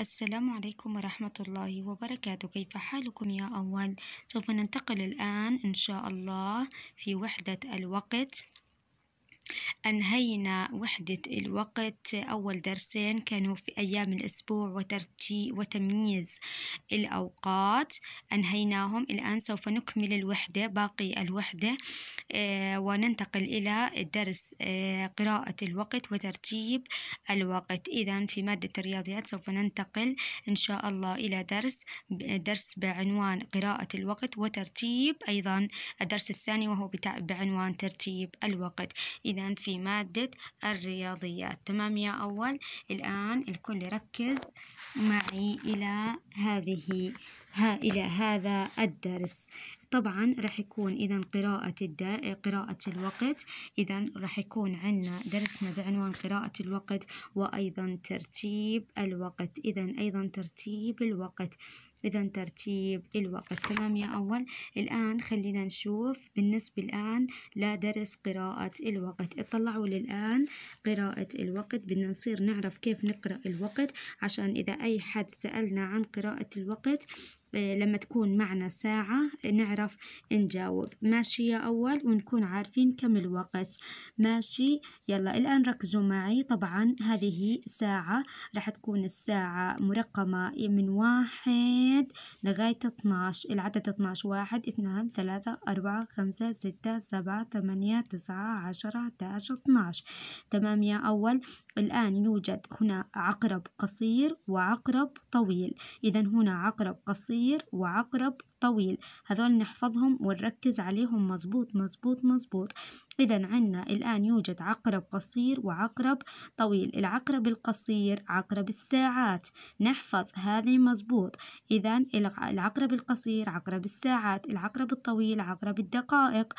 السلام عليكم ورحمة الله وبركاته كيف حالكم يا أول سوف ننتقل الآن إن شاء الله في وحدة الوقت أنهينا وحدة الوقت أول درسين كانوا في أيام الأسبوع وترتيب وتمييز الأوقات أنهيناهم الآن سوف نكمل الوحدة باقي الوحدة آه، وننتقل إلى درس آه، قراءة الوقت وترتيب الوقت إذا في مادة الرياضيات سوف ننتقل إن شاء الله إلى درس درس بعنوان قراءة الوقت وترتيب أيضا الدرس الثاني وهو بعنوان ترتيب الوقت إذا إذا في مادة الرياضيات تمام يا أول الآن الكل يركز معي إلى هذه ها إلى هذا الدرس طبعا راح يكون إذا قراءة الدر قراءة الوقت إذا راح يكون عندنا درسنا بعنوان قراءة الوقت وأيضا ترتيب الوقت إذا أيضا ترتيب الوقت إذا ترتيب الوقت تمام يا أول الآن خلينا نشوف بالنسبة الآن لدرس قراءة الوقت اطلعوا للآن قراءة الوقت بدنا نصير نعرف كيف نقرأ الوقت عشان إذا أي حد سألنا عن قراءة الوقت آه، لما تكون معنا ساعة نعرف نجاوب ماشي يا أول ونكون عارفين كم الوقت ماشي يلا الآن ركزوا معي طبعا هذه ساعة راح تكون الساعة مرقمة من واحد لغاية 12 العدد 12 واحد اثنان ثلاثة أربعة خمسة ستة سبعة ثمانية تسعة عشرة تاش 12 تمام يا أول الآن يوجد هنا عقرب قصير وعقرب طويل إذا هنا عقرب قصير صغير وعقرب طويل هذول نحفظهم ونركز عليهم مظبوط مظبوط مظبوط إذا عنا الآن يوجد عقرب قصير وعقرب طويل العقرب القصير عقرب الساعات نحفظ هذه مظبوط إذا العقرب القصير عقرب الساعات العقرب الطويل عقرب الدقائق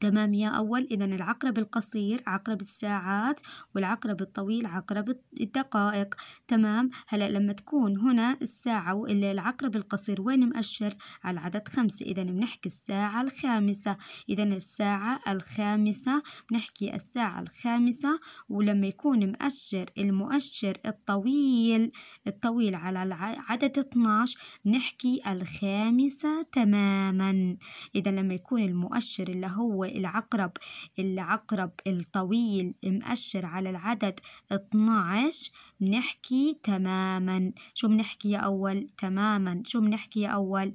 تمام يا أول إذا العقرب القصير عقرب الساعات والعقرب الطويل عقرب الدقائق تمام هلأ لما تكون هنا الساعة العقرب القصير وين مؤشر على العدد خمسة إذا بنحكي الساعة الخامسة إذا الساعة الخامسة بنحكي الساعة الخامسة ولما يكون مؤشر المؤشر الطويل الطويل على عدد 12 بنحكي الخامسة تماما إذا لما يكون المؤشر اللي هو العقرب العقرب الطويل مأشر على العدد 12 بنحكي تماما شو بنحكي يا أول تماما شو بنحكي يا أول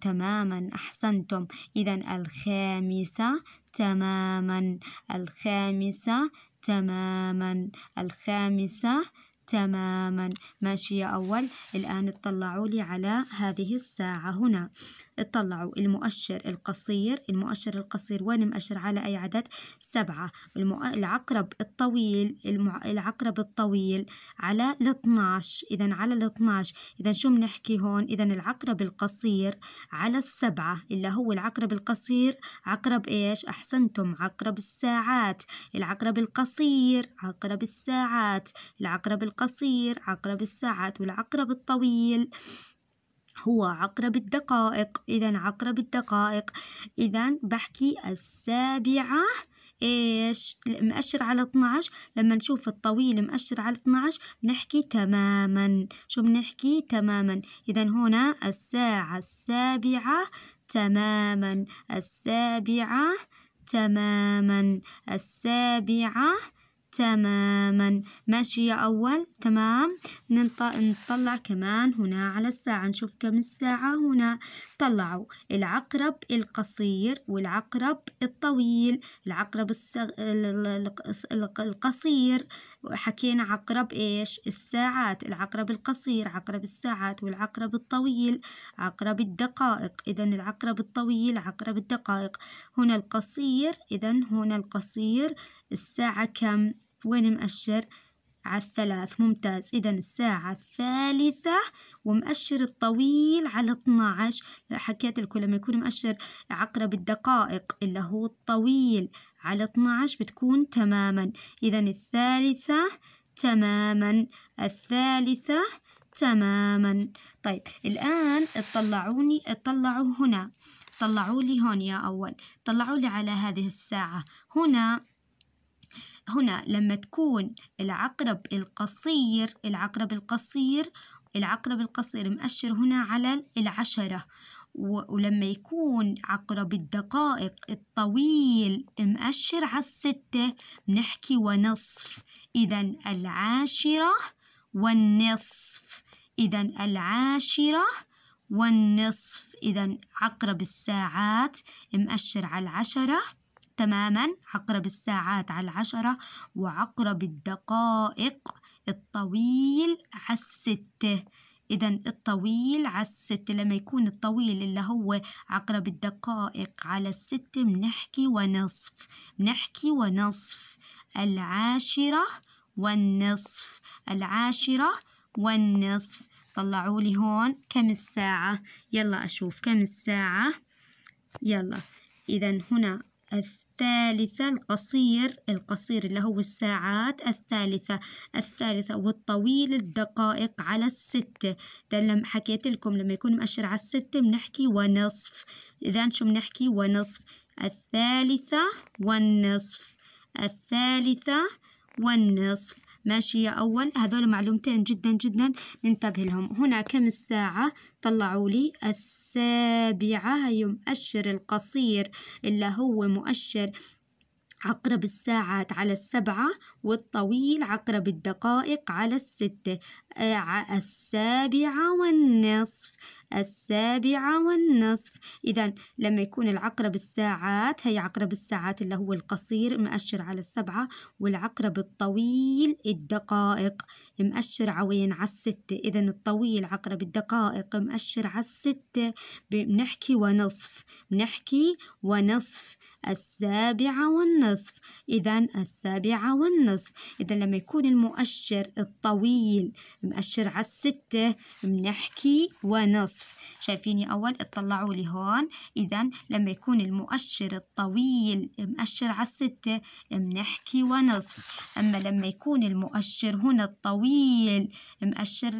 تماما أحسنتم إذا الخامسة تماما الخامسة تماما الخامسة تماما ماشي يا أول الآن اطلعوا لي على هذه الساعة هنا اطلعوا المؤشر القصير المؤشر القصير وين مؤشر على أي عدد سبعة المؤ... العقرب الطويل المع... العقرب الطويل على ال 12 إذا على ال 12 إذا شو بنحكي هون إذا العقرب القصير على السبعة اللي هو العقرب القصير عقرب إيش أحسنتم عقرب الساعات العقرب القصير عقرب الساعات العقرب القصير عقرب الساعات والعقرب الطويل هو عقرب الدقائق إذا عقرب الدقائق إذا بحكي السابعة إيش مأشر على 12 لما نشوف الطويل مأشر على 12 بنحكي تماما شو بنحكي تماما إذا هنا الساعة السابعة تماما السابعة تماما السابعة تماما ماشي أول تمام نطلع كمان هنا على الساعة نشوف كم الساعة هنا طلعوا العقرب القصير والعقرب الطويل العقرب القصير حكينا عقرب إيش الساعات العقرب القصير عقرب الساعات والعقرب الطويل عقرب الدقائق إذا العقرب الطويل عقرب الدقائق هنا القصير إذا هنا القصير الساعة كم وين مؤشر على الثلاث ممتاز إذا الساعة الثالثة ومؤشر الطويل على 12 حكيت لكم لما يكون مؤشر عقرب الدقائق اللي هو الطويل على 12 بتكون تماما إذا الثالثة تماما الثالثة تماما طيب الآن اطلعوني اطلعوا هنا طلعوا لي هون يا أول طلعوا لي على هذه الساعة هنا هنا لما تكون العقرب القصير العقرب القصير العقرب القصير مأشر هنا على العشرة ولما يكون عقرب الدقائق الطويل مأشر على الستة بنحكي ونصف إذا العاشرة والنصف إذا العاشرة والنصف إذا عقرب الساعات مأشر على العشرة تماما عقرب الساعات على العشرة وعقرب الدقائق الطويل على الستة إذا الطويل على الست لما يكون الطويل اللي هو عقرب الدقائق على الست بنحكي ونصف بنحكي ونصف العاشرة والنصف العاشرة والنصف طلعوا لي هون كم الساعة يلا أشوف كم الساعة يلا إذا هنا الثالثة القصير القصير اللي هو الساعات الثالثة الثالثة والطويل الدقائق على الستة ده لما حكيت لكم لما يكون مؤشر على الستة بنحكي ونصف إذا شو بنحكي ونصف الثالثة والنصف الثالثة والنصف ماشي يا أول هذول معلومتين جدا جدا ننتبه لهم هنا كم الساعة طلعوا لي السابعة هي مؤشر القصير اللي هو مؤشر عقرب الساعات على السبعة والطويل عقرب الدقائق على الستة آه، السابعة والنصف السابعة والنصف إذا لما يكون العقرب الساعات هي عقرب الساعات اللي هو القصير مأشر على السبعة والعقرب الطويل الدقائق مأشر عوين على الستة إذا الطويل عقرب الدقائق مأشر على الستة بنحكي ونصف بنحكي ونصف السابعة والنصف إذا السابعة والنصف إذا لما يكون المؤشر الطويل مأشر على الستة بنحكي ونصف شايفيني أول اطلعوا لي هون إذا لما يكون المؤشر الطويل مأشر على الستة بنحكي ونصف أما لما يكون المؤشر هنا الطويل الطويل مأشر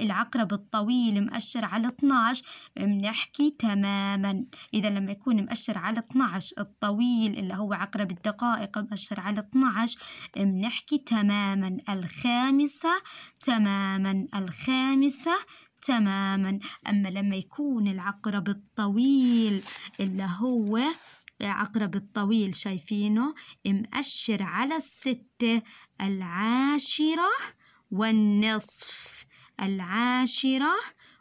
العقرب الطويل مأشر على 12 بنحكي تماما إذا لما يكون مأشر على 12 الطويل اللي هو عقرب الدقائق مأشر على 12 بنحكي تماما الخامسة تماما الخامسة تماما أما لما يكون العقرب الطويل اللي هو عقرب الطويل شايفينه مأشر على الستة العاشرة والنصف العاشرة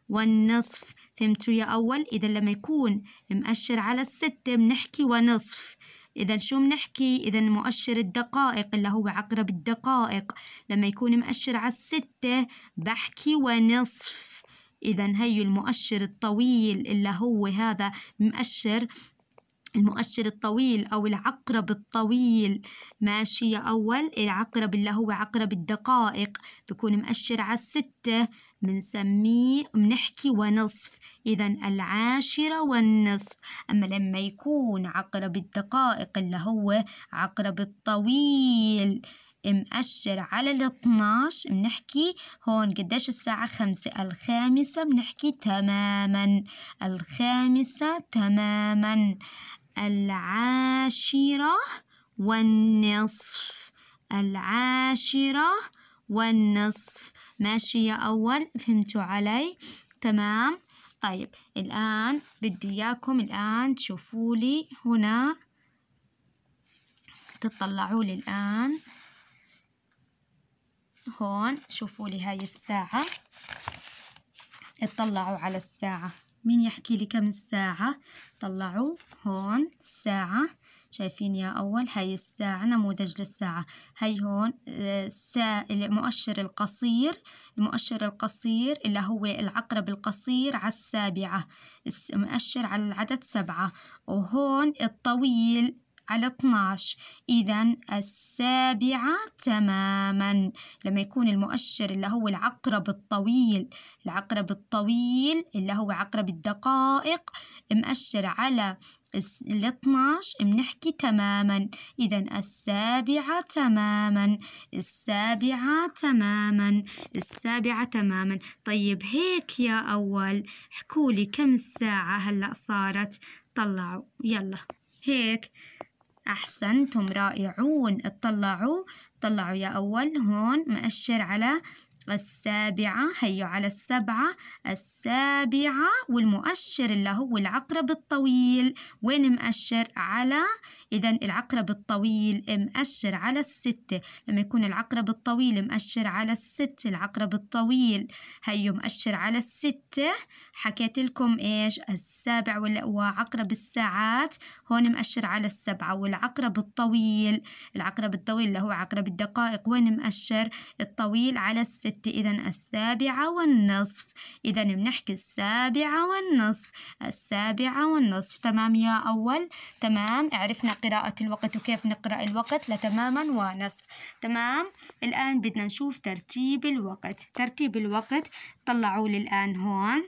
والنصف فهمتوا يا أول إذا لما يكون مؤشر على الستة بنحكي ونصف إذا شو بنحكي إذا مؤشر الدقائق اللي هو عقرب الدقائق لما يكون مؤشر على الستة بحكي ونصف إذا هي المؤشر الطويل اللي هو هذا مؤشر المؤشر الطويل أو العقرب الطويل ماشي يا أول العقرب اللي هو عقرب الدقائق بكون مؤشر على الستة بنسميه بنحكي ونصف إذا العاشرة والنصف أما لما يكون عقرب الدقائق اللي هو عقرب الطويل مؤشر على ال 12 بنحكي هون قديش الساعة خمسة الخامسة بنحكي تماما الخامسة تماما العاشرة والنصف العاشرة والنصف ماشي يا أول فهمتوا علي تمام طيب الآن بدي إياكم الآن تشوفوا لي هنا تطلعوا لي الآن هون شوفوا لي هاي الساعة اطلعوا على الساعة مين يحكي لي كم الساعة طلعوا هون الساعة شايفين يا أول هاي الساعة نموذج للساعة هاي هون آه، الساعة المؤشر القصير المؤشر القصير اللي هو العقرب القصير على السابعة المؤشر على العدد سبعة وهون الطويل على 12 إذا السابعة تماما لما يكون المؤشر اللي هو العقرب الطويل العقرب الطويل اللي هو عقرب الدقائق مؤشر على ال 12 بنحكي تماما إذا السابعة تماما السابعة تماما السابعة تماما طيب هيك يا أول احكوا لي كم الساعة هلأ صارت طلعوا يلا هيك أحسنتم رائعون اطلعوا طلعوا يا أول هون مأشر على السابعة هيو على السبعة السابعة والمؤشر اللي هو العقرب الطويل وين مؤشر على إذا العقرب الطويل مأشر على الستة لما يكون العقرب الطويل مأشر على الستة العقرب الطويل هيو مأشر على الستة حكيت لكم إيش السابع وعقرب الساعات هون مأشر على السبعة والعقرب الطويل العقرب الطويل اللي هو عقرب الدقائق وين مأشر الطويل على الستة إذا السابعة والنصف إذا بنحكي السابعة والنصف السابعة والنصف تمام يا أول تمام عرفنا قراءة الوقت وكيف نقرأ الوقت لتماما ونصف تمام الآن بدنا نشوف ترتيب الوقت ترتيب الوقت طلعوا لي الآن هون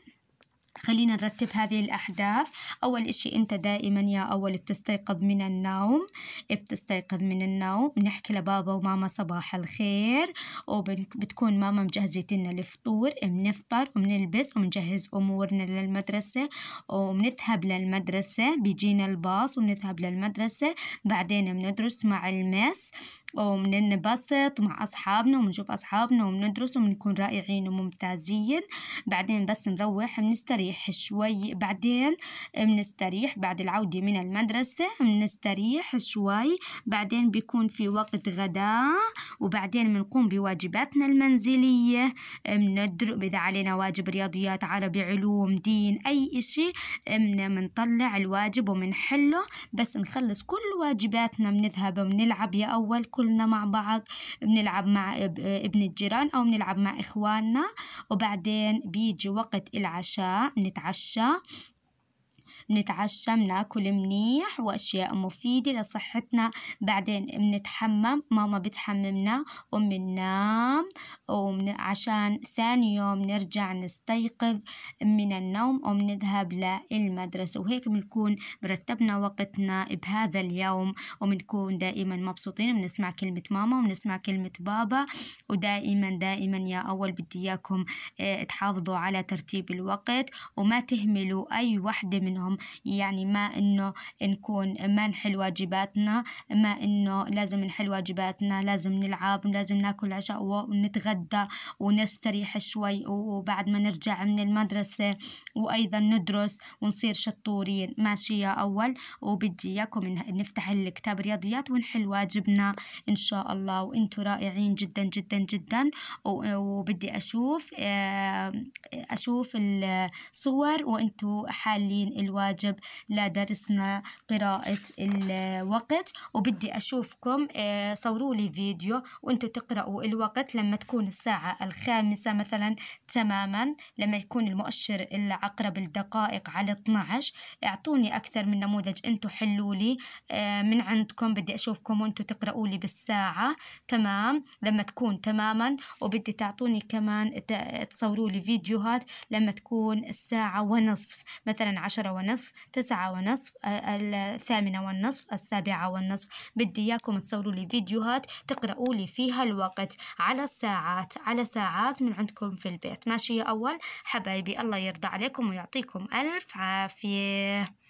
خلينا نرتب هذه الأحداث أول إشي أنت دائما يا أول بتستيقظ من النوم بتستيقظ من النوم بنحكي لبابا وماما صباح الخير وبتكون ماما مجهزتنا الفطور بنفطر وبنلبس وبنجهز أمورنا للمدرسة وبنذهب للمدرسة بيجينا الباص وبنذهب للمدرسة بعدين بندرس مع المس وبننبسط مع أصحابنا وبنشوف أصحابنا وبندرس وبنكون رائعين وممتازين بعدين بس نروح بنستريح نستريح شوي بعدين بنستريح بعد العودة من المدرسة بنستريح شوي بعدين بيكون في وقت غداء وبعدين بنقوم بواجباتنا المنزلية بندرب إذا علينا واجب رياضيات عربي علوم دين أي إشي بنطلع الواجب وبنحله بس نخلص كل واجباتنا بنذهب بنلعب يا أول كلنا مع بعض بنلعب مع ابن الجيران أو بنلعب مع إخواننا وبعدين بيجي وقت العشاء نتعشى بنتعشى بناكل منيح وأشياء مفيدة لصحتنا بعدين بنتحمم ماما بتحممنا ومننام ومن عشان ثاني يوم نرجع نستيقظ من النوم وبنذهب للمدرسة وهيك بنكون مرتبنا وقتنا بهذا اليوم وبنكون دائما مبسوطين بنسمع كلمة ماما وبنسمع كلمة بابا ودائما دائما يا أول بدي إياكم آه، تحافظوا على ترتيب الوقت وما تهملوا أي وحدة من عنهم يعني ما إنه نكون ما نحل واجباتنا ما إنه لازم نحل واجباتنا لازم نلعب لازم ناكل عشاء ونتغدى ونستريح شوي وبعد ما نرجع من المدرسة وأيضا ندرس ونصير شطورين ماشي يا أول وبدي إياكم نفتح الكتاب رياضيات ونحل واجبنا إن شاء الله وانتم رائعين جدا جدا جدا وبدي أشوف أشوف الصور وانتم حالين الواجب الواجب لدرسنا قراءة الوقت وبدي أشوفكم آه، صوروا لي فيديو وانتوا تقرأوا الوقت لما تكون الساعة الخامسة مثلا تماما لما يكون المؤشر العقرب الدقائق على 12 اعطوني أكثر من نموذج انتوا حلوا لي آه، من عندكم بدي أشوفكم وانتوا تقرأوا لي بالساعة تمام لما تكون تماما وبدي تعطوني كمان تصوروا لي فيديوهات لما تكون الساعة ونصف مثلا عشرة ونصف تسعة ونصف آه، الثامنة والنصف السابعة والنصف بدي إياكم تصوروا لي فيديوهات تقرأوا لي فيها الوقت على الساعات على ساعات من عندكم في البيت ماشي يا أول حبايبي الله يرضى عليكم ويعطيكم ألف عافية